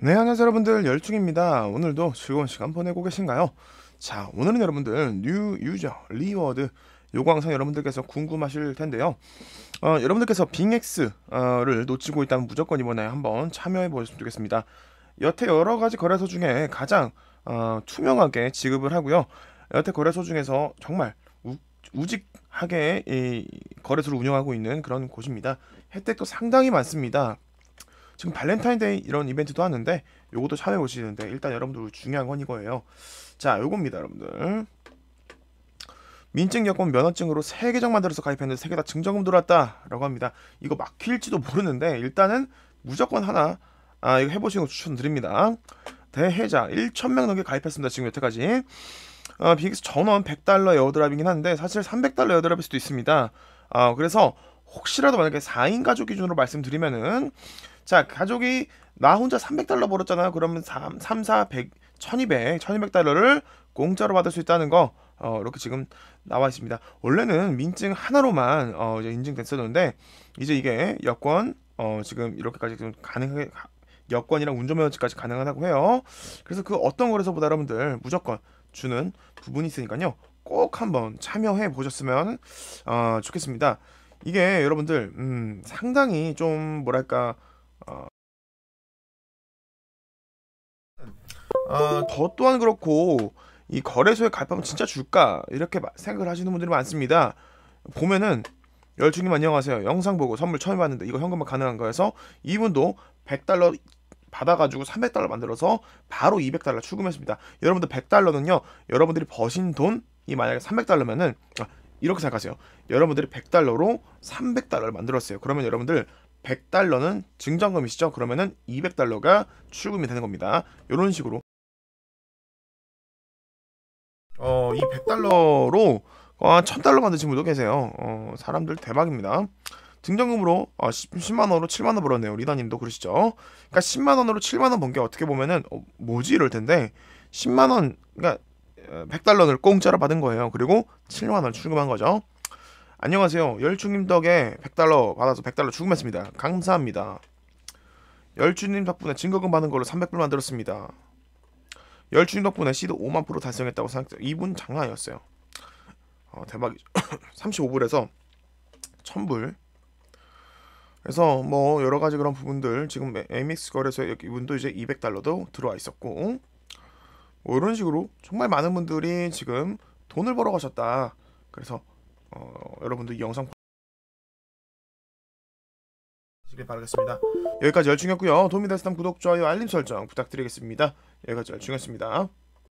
네, 안녕하세요 여러분들 열중입니다. 오늘도 즐거운 시간 보내고 계신가요? 자, 오늘은 여러분들 뉴 유저 리워드 요거 항상 여러분들께서 궁금하실 텐데요. 어, 여러분들께서 빙엑스를 놓치고 있다면 무조건 이번에 한번 참여해 보셨으면 좋겠습니다. 여태 여러 가지 거래소 중에 가장 어, 투명하게 지급을 하고요. 여태 거래소 중에서 정말 우, 우직하게 이 거래소를 운영하고 있는 그런 곳입니다. 혜택도 상당히 많습니다. 지금 발렌타인데이 이런 이벤트도 하는데 요것도 참여해보시는데 일단 여러분들 중요한 건 이거예요. 자, 요겁니다, 여러분들. 민증 여권 면허증으로 3개정 만들어서 가입했는데 3개 다 증정금 들어왔다라고 합니다. 이거 막힐지도 모르는데 일단은 무조건 하나 아, 이거 해보시는 거 추천드립니다. 대해자 1천명 넘게 가입했습니다. 지금 여태까지. 어, 비행기에서 전원 100달러 에어드랍이긴 한데 사실 300달러 에어드랍일 수도 있습니다. 아, 그래서 혹시라도 만약에 4인 가족 기준으로 말씀드리면은 자, 가족이 나 혼자 300달러 벌었잖아요. 그러면 3, 3 4, 100, 1200, 1200달러를 공짜로 받을 수 있다는 거 어, 이렇게 지금 나와 있습니다. 원래는 민증 하나로만 어, 이제 인증됐었는데 이제 이게 여권 어, 지금 이렇게까지 좀 가능하게 여권이랑 운전면허증까지 가능하다고 해요. 그래서 그 어떤 거래소보다 여러분들 무조건 주는 부분이 있으니까요. 꼭 한번 참여해 보셨으면 어, 좋겠습니다. 이게 여러분들 음, 상당히 좀 뭐랄까 어, 저 아, 또한 그렇고 이 거래소에 가입하면 진짜 줄까 이렇게 생각을 하시는 분들이 많습니다. 보면은 열중님 안녕하세요. 영상 보고 선물 처음 봤는데 이거 현금만 가능한가 해서 이분도 100달러 받아가지고 300달러 만들어서 바로 200달러 출금했습니다. 여러분들 100달러는요. 여러분들이 버신 돈이 만약에 300달러면은 아, 이렇게 생각하세요. 여러분들이 100달러로 300달러를 만들었어요. 그러면 여러분들 100달러는 증정금이시죠. 그러면은 200달러가 출금이 되는 겁니다. 이런 식으로 어, 이 100달러로 한 어, 1000달러 만드신 분도 계세요. 어, 사람들 대박입니다. 증정금으로 어, 10, 만원으로 7만원 벌었네요. 리더님도 그러시죠. 그러니까 10만원으로 7만원 번게 어떻게 보면은 어, 뭐지 이럴 텐데 10만원 그러니까 100달러를 어, 공짜로 받은 거예요. 그리고 7만원 출금한 거죠. 안녕하세요. 열주님 덕에 100달러 받아서 100달러 주금했습니다. 감사합니다. 열주님 덕분에 증거금 받은 걸로 300불 만들었습니다. 열주님 덕분에 시드 5만 프로 달성했다고 생각. 이분 장난 아니었어요. 어, 대박이죠. 35불에서 1000불. 그래서 뭐 여러 가지 그런 부분들 지금 MX 거래소 에 이분도 이제 200달러도 들어와 있었고 뭐 이런 식으로 정말 많은 분들이 지금 돈을 벌어 가셨다. 그래서 어, 여러분도 이 영상 보 시길 바라겠습니다. 여기까지 열중이었고요. 도움이 됐으면 구독, 좋아요, 알림 설정 부탁드리겠습니다. 여기까지 열중이었습니다.